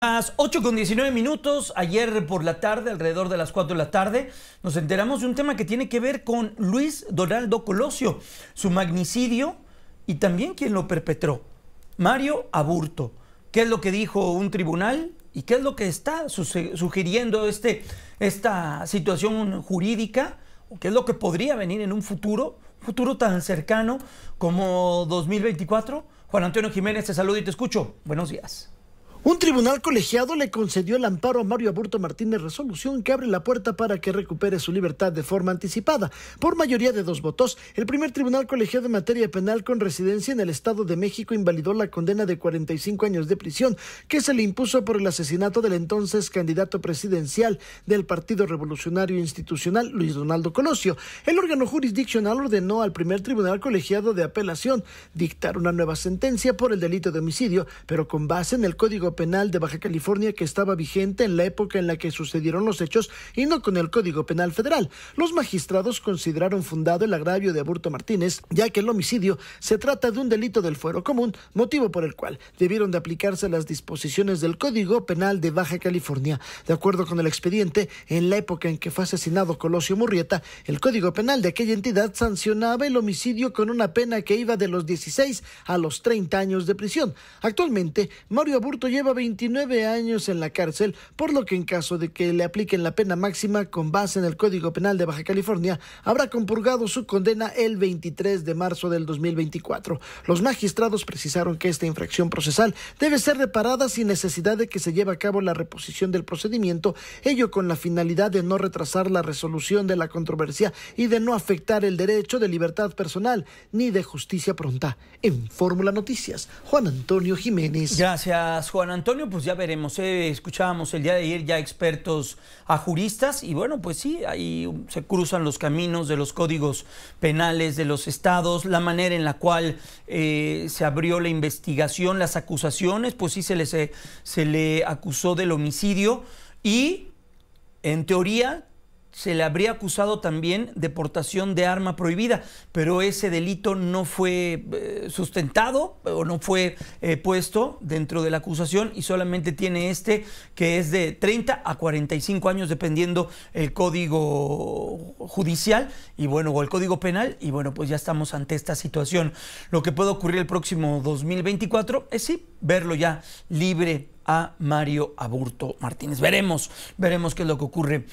Las 8 con 19 minutos, ayer por la tarde, alrededor de las 4 de la tarde, nos enteramos de un tema que tiene que ver con Luis Donaldo Colosio, su magnicidio y también quien lo perpetró, Mario Aburto. ¿Qué es lo que dijo un tribunal y qué es lo que está sugiriendo este, esta situación jurídica? ¿Qué es lo que podría venir en un futuro, futuro tan cercano como 2024? Juan Antonio Jiménez, te saludo y te escucho. Buenos días. Un tribunal colegiado le concedió el amparo a Mario Aburto Martínez, resolución que abre la puerta para que recupere su libertad de forma anticipada. Por mayoría de dos votos, el primer tribunal colegiado en materia penal con residencia en el Estado de México invalidó la condena de 45 años de prisión que se le impuso por el asesinato del entonces candidato presidencial del Partido Revolucionario Institucional, Luis Donaldo Colosio. El órgano jurisdiccional ordenó al primer tribunal colegiado de apelación dictar una nueva sentencia por el delito de homicidio, pero con base en el Código Penal de Baja California que estaba vigente en la época en la que sucedieron los hechos y no con el Código Penal Federal. Los magistrados consideraron fundado el agravio de Aburto Martínez, ya que el homicidio se trata de un delito del fuero común, motivo por el cual debieron de aplicarse las disposiciones del Código Penal de Baja California. De acuerdo con el expediente, en la época en que fue asesinado Colosio Murrieta, el Código Penal de aquella entidad sancionaba el homicidio con una pena que iba de los 16 a los 30 años de prisión. Actualmente, Mario Aburto lleva 29 años en la cárcel, por lo que en caso de que le apliquen la pena máxima con base en el Código Penal de Baja California, habrá compurgado su condena el 23 de marzo del 2024. Los magistrados precisaron que esta infracción procesal debe ser reparada sin necesidad de que se lleve a cabo la reposición del procedimiento, ello con la finalidad de no retrasar la resolución de la controversia y de no afectar el derecho de libertad personal ni de justicia pronta. En Fórmula Noticias, Juan Antonio Jiménez. Gracias, Juan. Antonio, pues ya veremos. Eh, escuchábamos el día de ayer ya expertos a juristas y bueno, pues sí, ahí se cruzan los caminos de los códigos penales de los estados, la manera en la cual eh, se abrió la investigación, las acusaciones, pues sí se le, eh, se le acusó del homicidio y en teoría se le habría acusado también de portación de arma prohibida, pero ese delito no fue eh, sustentado o no fue eh, puesto dentro de la acusación y solamente tiene este que es de 30 a 45 años dependiendo el código judicial y bueno, o el código penal y bueno, pues ya estamos ante esta situación. Lo que puede ocurrir el próximo 2024 es sí verlo ya libre a Mario Aburto Martínez. Veremos, veremos qué es lo que ocurre.